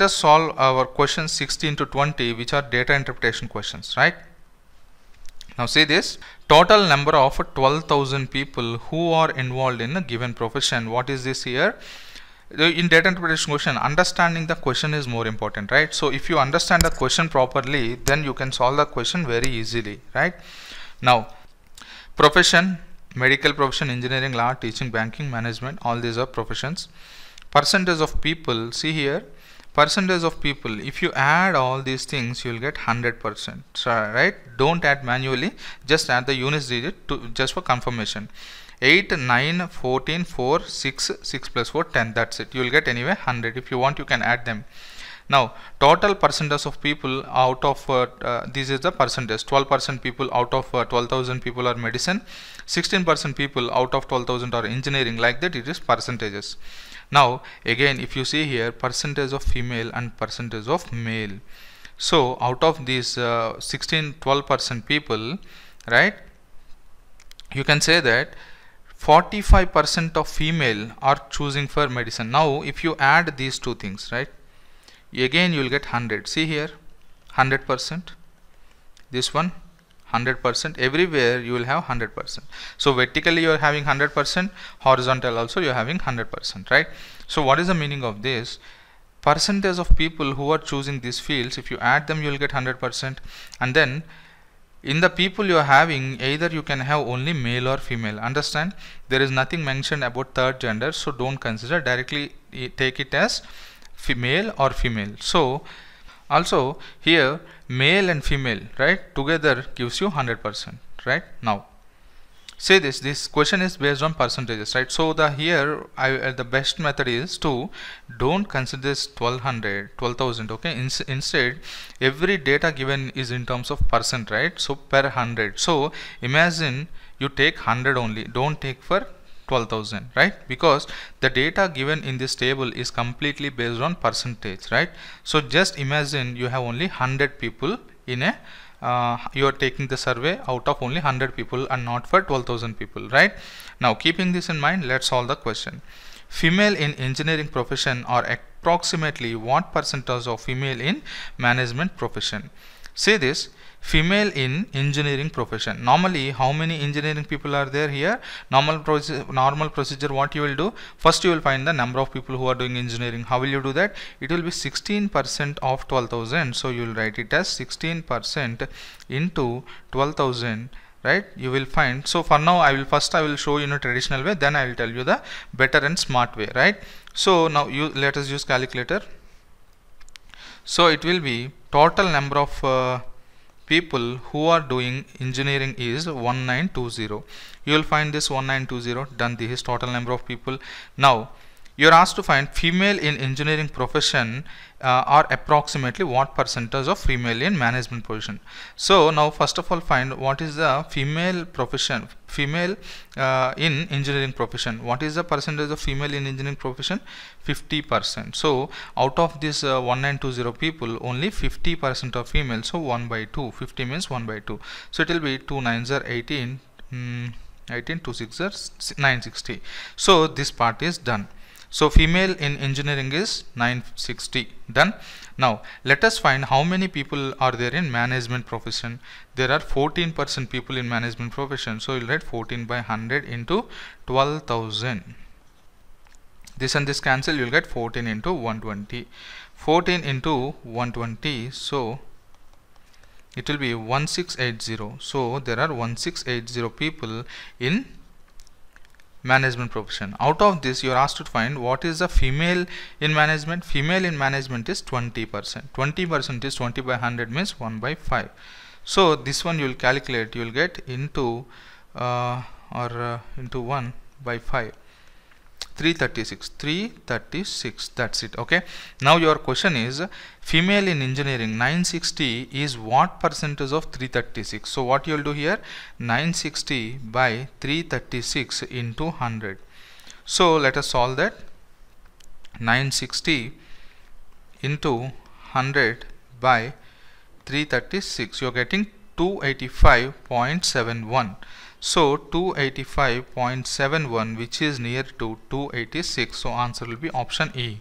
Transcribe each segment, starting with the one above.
let us solve our questions 16 to 20 which are data interpretation questions right now see this total number of 12,000 people who are involved in a given profession what is this here in data interpretation question understanding the question is more important right so if you understand the question properly then you can solve the question very easily right now profession medical profession engineering law teaching banking management all these are professions percentage of people see here percentage of people if you add all these things you'll get 100% right don't add manually just add the units digit to just for confirmation 8 9 14 4 6 6 plus 4 10 that's it you'll get anyway 100 if you want you can add them now total percentage of people out of uh, uh, this is the percentage 12% people out of uh, 12,000 people are medicine 16% people out of 12,000 are engineering like that it is percentages now again if you see here percentage of female and percentage of male so out of these uh, 16 12 percent people right you can say that 45 percent of female are choosing for medicine now if you add these two things right again you will get 100 see here 100 percent this one 100% everywhere you will have 100% so vertically you are having 100% horizontal also you are having 100% right so what is the meaning of this percentage of people who are choosing these fields if you add them you will get 100% and then in the people you are having either you can have only male or female understand there is nothing mentioned about third gender so don't consider directly eh, take it as female or female so also here male and female right together gives you 100% right now say this this question is based on percentages right so the here I, uh, the best method is to don't consider this 1200 12000 okay in, instead every data given is in terms of percent right so per 100 so imagine you take 100 only don't take for 12000 right because the data given in this table is completely based on percentage right so just imagine you have only 100 people in a uh, you are taking the survey out of only 100 people and not for 12,000 people right now keeping this in mind let's solve the question female in engineering profession are approximately what percentage of female in management profession say this female in engineering profession normally how many engineering people are there here normal procedure normal procedure what you will do first you will find the number of people who are doing engineering how will you do that it will be 16 percent of 12,000 so you will write it as 16 percent into 12,000 right you will find so for now I will first I will show you in a traditional way then I will tell you the better and smart way right so now you let us use calculator so it will be total number of uh, people who are doing engineering is 1920 you will find this 1920 done this total number of people now you are asked to find female in engineering profession uh, are approximately what percentage of female in management position. So now first of all find what is the female profession, female uh, in engineering profession. What is the percentage of female in engineering profession? 50%. So out of this uh, 1920 people only 50% of female. So 1 by 2, 50 means 1 by 2. So it will be 2 nines are 18. Mm, 18 2 6 are 960 so this part is done so female in engineering is 960 done. Now let us find how many people are there in management profession. There are 14% people in management profession. So you'll write 14 by 100 into 12,000. This and this cancel you'll get 14 into 120. 14 into 120 so it will be 1680 so there are 1680 people in management profession out of this you are asked to find what is the female in management female in management is 20 percent 20 percent is 20 by 100 means 1 by 5 so this one you will calculate you will get into uh, or uh, into 1 by 5 336 336 that's it okay now your question is female in engineering 960 is what percentage of 336 so what you'll do here 960 by 336 into 100 so let us solve that 960 into 100 by 336 you're getting 285.71 so 285.71 which is near to 286 so answer will be option E.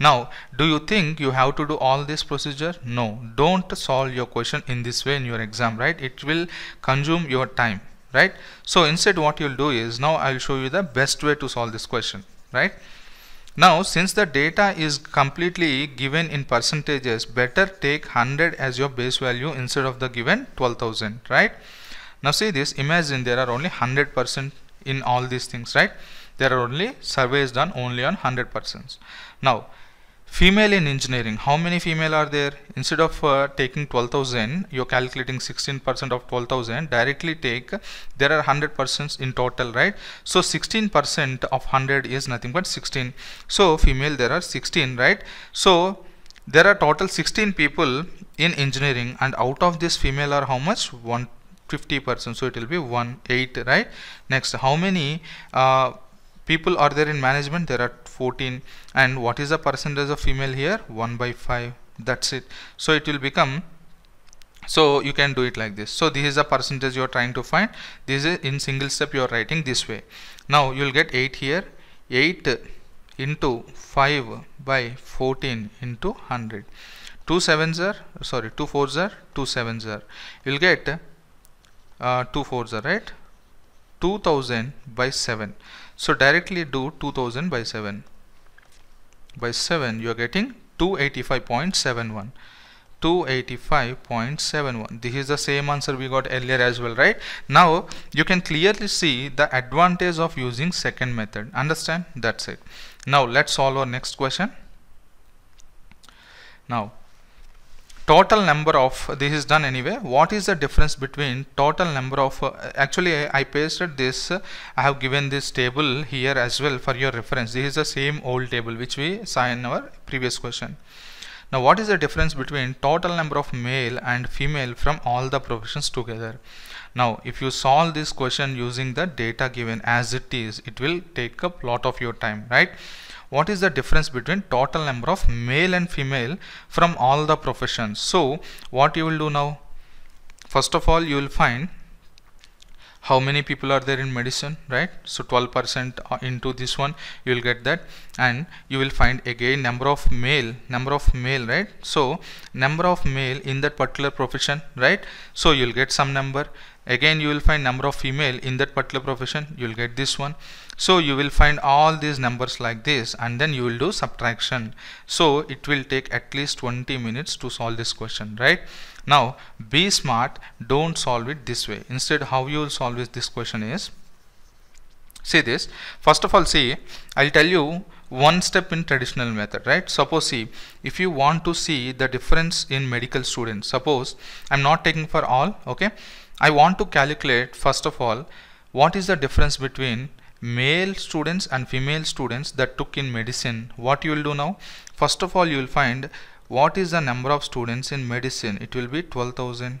Now do you think you have to do all this procedure? No don't solve your question in this way in your exam right it will consume your time right. So instead what you'll do is now I'll show you the best way to solve this question right. Now since the data is completely given in percentages better take 100 as your base value instead of the given 12,000 right now see this imagine there are only 100 percent in all these things right there are only surveys done only on 100 persons now female in engineering how many female are there instead of uh, taking 12000 you're calculating 16% of 12000 directly take there are 100 persons in total right so 16% of 100 is nothing but 16 so female there are 16 right so there are total 16 people in engineering and out of this female are how much one 50 percent so it will be 1 8 right next how many uh, people are there in management there are 14 and what is the percentage of female here 1 by 5 that's it so it will become so you can do it like this so this is the percentage you are trying to find this is in single step you are writing this way now you will get 8 here 8 into 5 by 14 into 100 two sevens are sorry two fours are two sevens are you'll get uh, two fours 2 are right 2000 by 7 so directly do 2000 by 7 by 7 you are getting 285.71 285.71 this is the same answer we got earlier as well right now you can clearly see the advantage of using second method understand that's it now let's solve our next question now total number of this is done anyway what is the difference between total number of uh, actually I, pasted this uh, I have given this table here as well for your reference this is the same old table which we saw in our previous question now what is the difference between total number of male and female from all the professions together now if you solve this question using the data given as it is it will take up lot of your time right what is the difference between total number of male and female from all the professions so what you will do now first of all you will find how many people are there in medicine right so 12 percent uh, into this one you will get that and you will find again number of male number of male right so number of male in that particular profession right so you'll get some number again you will find number of female in that particular profession you'll get this one so you will find all these numbers like this and then you will do subtraction so it will take at least 20 minutes to solve this question right now be smart don't solve it this way instead how you will solve this, question is see this first of all see I'll tell you one step in traditional method right suppose see if you want to see the difference in medical students suppose I'm not taking for all okay I want to calculate first of all what is the difference between male students and female students that took in medicine what you will do now first of all you will find what is the number of students in medicine it will be 12000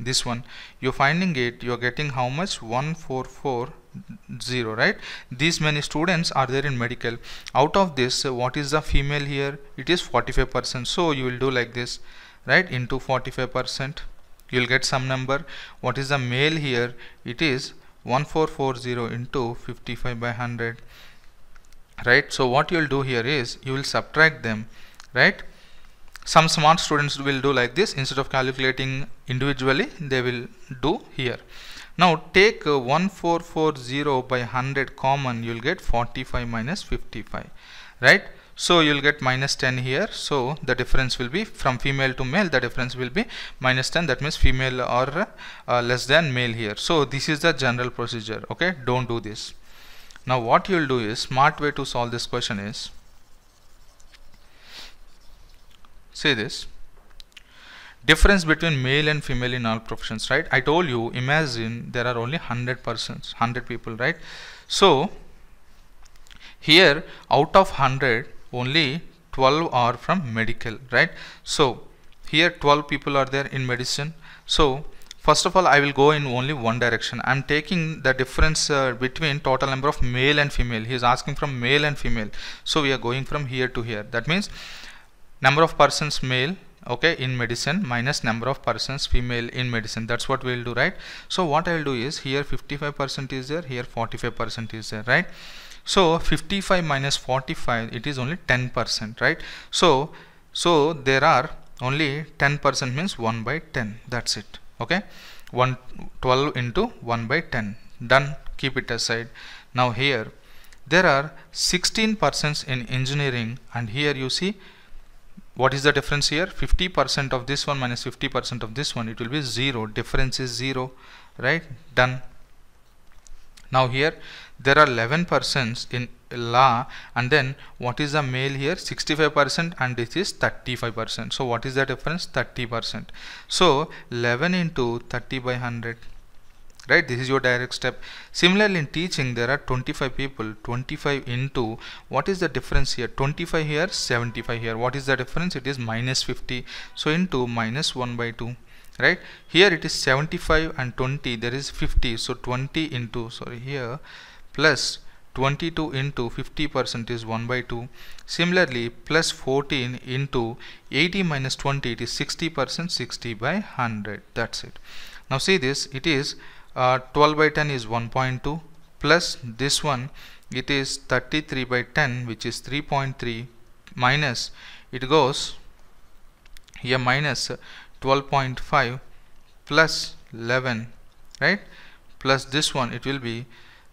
this one you're finding it you're getting how much 1440 right these many students are there in medical out of this what is the female here it is 45 percent so you will do like this right into 45 percent you'll get some number what is the male here it is 1440 into 55 by 100 right so what you'll do here is you will subtract them right some smart students will do like this instead of calculating individually they will do here now take uh, 1440 by 100 common you'll get 45 minus 55 right so you'll get minus 10 here so the difference will be from female to male the difference will be minus 10 that means female or uh, less than male here so this is the general procedure okay don't do this now what you'll do is smart way to solve this question is say this difference between male and female in all professions right I told you imagine there are only 100 persons 100 people right so here out of 100 only 12 are from medical right so here 12 people are there in medicine so first of all I will go in only one direction I'm taking the difference uh, between total number of male and female he is asking from male and female so we are going from here to here that means number of persons male okay in medicine minus number of persons female in medicine that's what we'll do right so what I will do is here 55 percent is there here 45 percent is there right so 55 minus 45 it is only 10 percent right so so there are only 10 percent means 1 by 10 that's it okay 1 12 into 1 by 10 done keep it aside now here there are 16 percent in engineering and here you see what is the difference here 50 percent of this one minus 50 percent of this one it will be zero difference is zero right done now here there are 11 persons in la and then what is the male here 65 percent and this is 35 percent so what is the difference 30 percent so 11 into 30 by 100 right this is your direct step similarly in teaching there are 25 people 25 into what is the difference here 25 here 75 here what is the difference it is minus 50 so into minus 1 by 2 right here it is 75 and 20 there is 50 so 20 into sorry here plus 22 into 50 percent is 1 by 2 similarly plus 14 into 80 minus 20 it is 60 percent 60 by 100 that's it now see this it is uh, 12 by 10 is 1.2 plus this one it is 33 by 10 which is 3.3 minus it goes here minus 12.5 plus 11 right plus this one it will be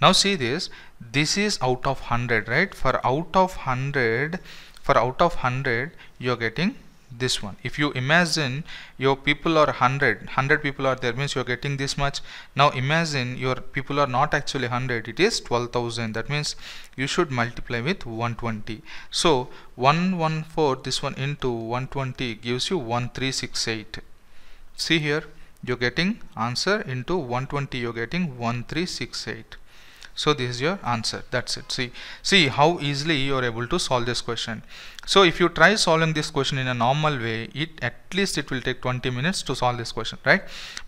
now see this this is out of 100 right for out of 100 for out of 100 you're getting this one if you imagine your people are 100 100 people are there means you're getting this much now imagine your people are not actually 100 it is 12,000 that means you should multiply with 120 so 114 this one into 120 gives you 1368 see here you're getting answer into 120 you're getting 1368 so this is your answer that's it see see how easily you are able to solve this question so if you try solving this question in a normal way it at least it will take 20 minutes to solve this question right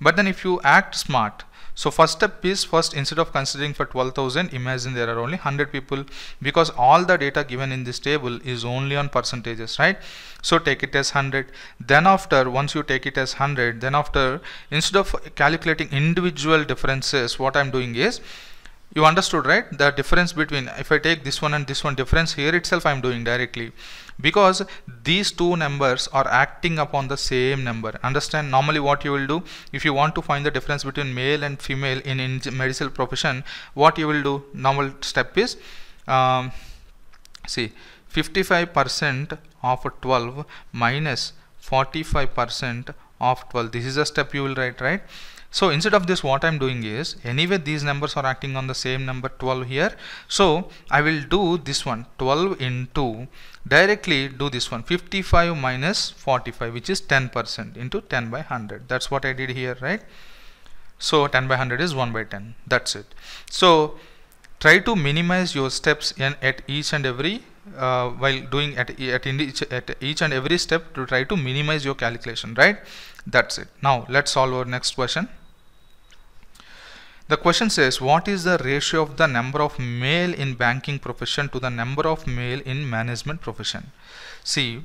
but then if you act smart so first step is first instead of considering for 12,000 imagine there are only 100 people because all the data given in this table is only on percentages right. So take it as 100 then after once you take it as 100 then after instead of calculating individual differences what I'm doing is you understood right the difference between if I take this one and this one difference here itself I'm doing directly because these two numbers are acting upon the same number understand normally what you will do if you want to find the difference between male and female in, in medical profession what you will do normal step is um, see 55% of 12 minus 45% of 12 this is a step you will write right so instead of this what I'm doing is anyway these numbers are acting on the same number 12 here. So I will do this one 12 into directly do this one 55 minus 45 which is 10% into 10 by 100 that's what I did here right. So 10 by 100 is 1 by 10 that's it. So try to minimize your steps in at each and every uh, while doing at, at, each, at each and every step to try to minimize your calculation right that's it now let's solve our next question the question says what is the ratio of the number of male in banking profession to the number of male in management profession. See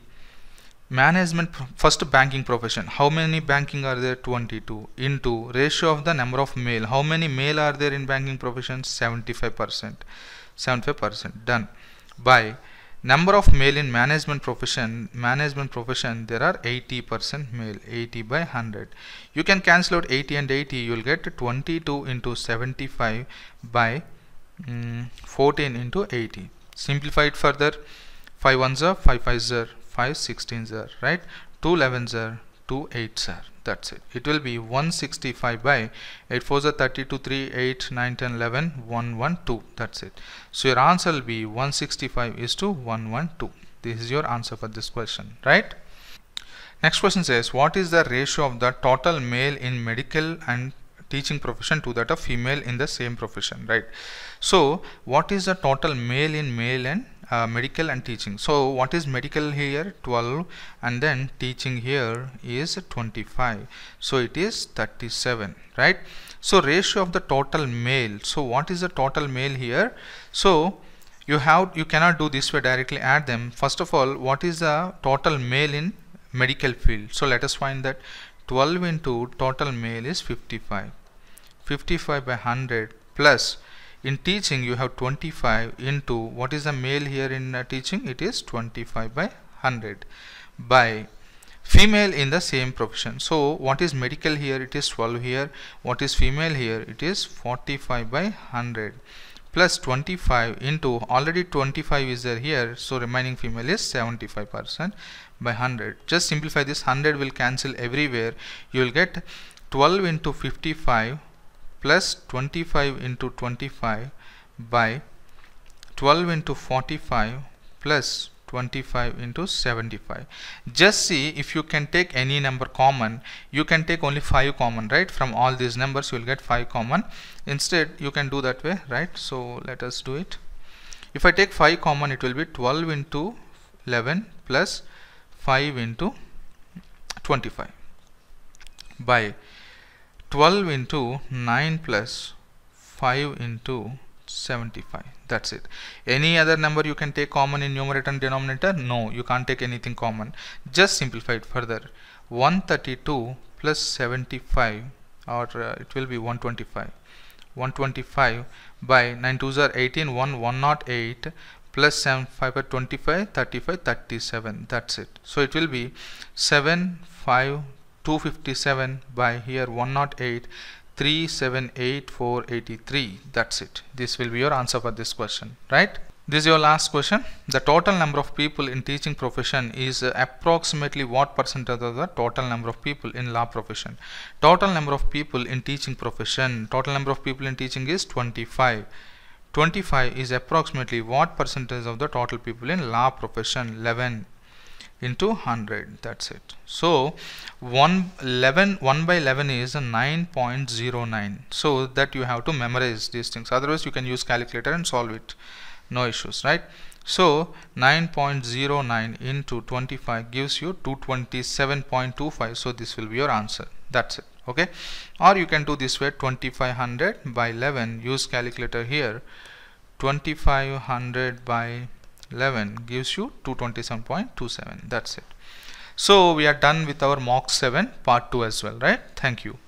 management first banking profession how many banking are there 22 into ratio of the number of male how many male are there in banking profession 75 percent 75 percent done by number of male in management profession management profession there are 80 percent male 80 by 100 you can cancel out 80 and 80 you will get 22 into 75 by um, 14 into 80 simplify it further 5 ones are 5 fives are 5 sixteens are right 2 elevens are two eight, sir. that's it it will be 165 by 8 4 are 32 3 8 9 10 11 1 1 2 that's it so your answer will be 165 is to 112 this is your answer for this question right next question says what is the ratio of the total male in medical and teaching profession to that of female in the same profession right so what is the total male in male and uh, medical and teaching so what is medical here 12 and then teaching here is 25 so it is 37 right so ratio of the total male so what is the total male here so you have you cannot do this way directly add them first of all what is the total male in medical field so let us find that 12 into total male is 55 55 by 100 plus in teaching you have 25 into what is the male here in uh, teaching it is 25 by 100 by female in the same profession so what is medical here it is 12 here what is female here it is 45 by 100 plus 25 into already 25 is there here so remaining female is 75 percent by 100 just simplify this 100 will cancel everywhere you will get 12 into 55 plus 25 into 25 by 12 into 45 plus 25 into 75 just see if you can take any number common you can take only 5 common right from all these numbers you will get 5 common instead you can do that way right so let us do it if I take 5 common it will be 12 into 11 plus 5 into 25 by 12 into 9 plus 5 into 75 that's it any other number you can take common in numerator and denominator no you can't take anything common just simplify it further 132 plus 75 or uh, it will be 125 125 by 9 2s are 18 1 108 plus 75 25 35 37 that's it so it will be 7 5 257 by here 108 378483 that's it this will be your answer for this question right this is your last question the total number of people in teaching profession is uh, approximately what percentage of the total number of people in law profession total number of people in teaching profession total number of people in teaching is 25 25 is approximately what percentage of the total people in law profession 11 into 100 that's it so 1 11 1 by 11 is 9.09 so that you have to memorize these things otherwise you can use calculator and solve it no issues right so 9.09 into 25 gives you 227.25 so this will be your answer that's it okay or you can do this way 2500 by 11 use calculator here 2500 by 11 gives you 227.27 that's it so we are done with our mock 7 part 2 as well right thank you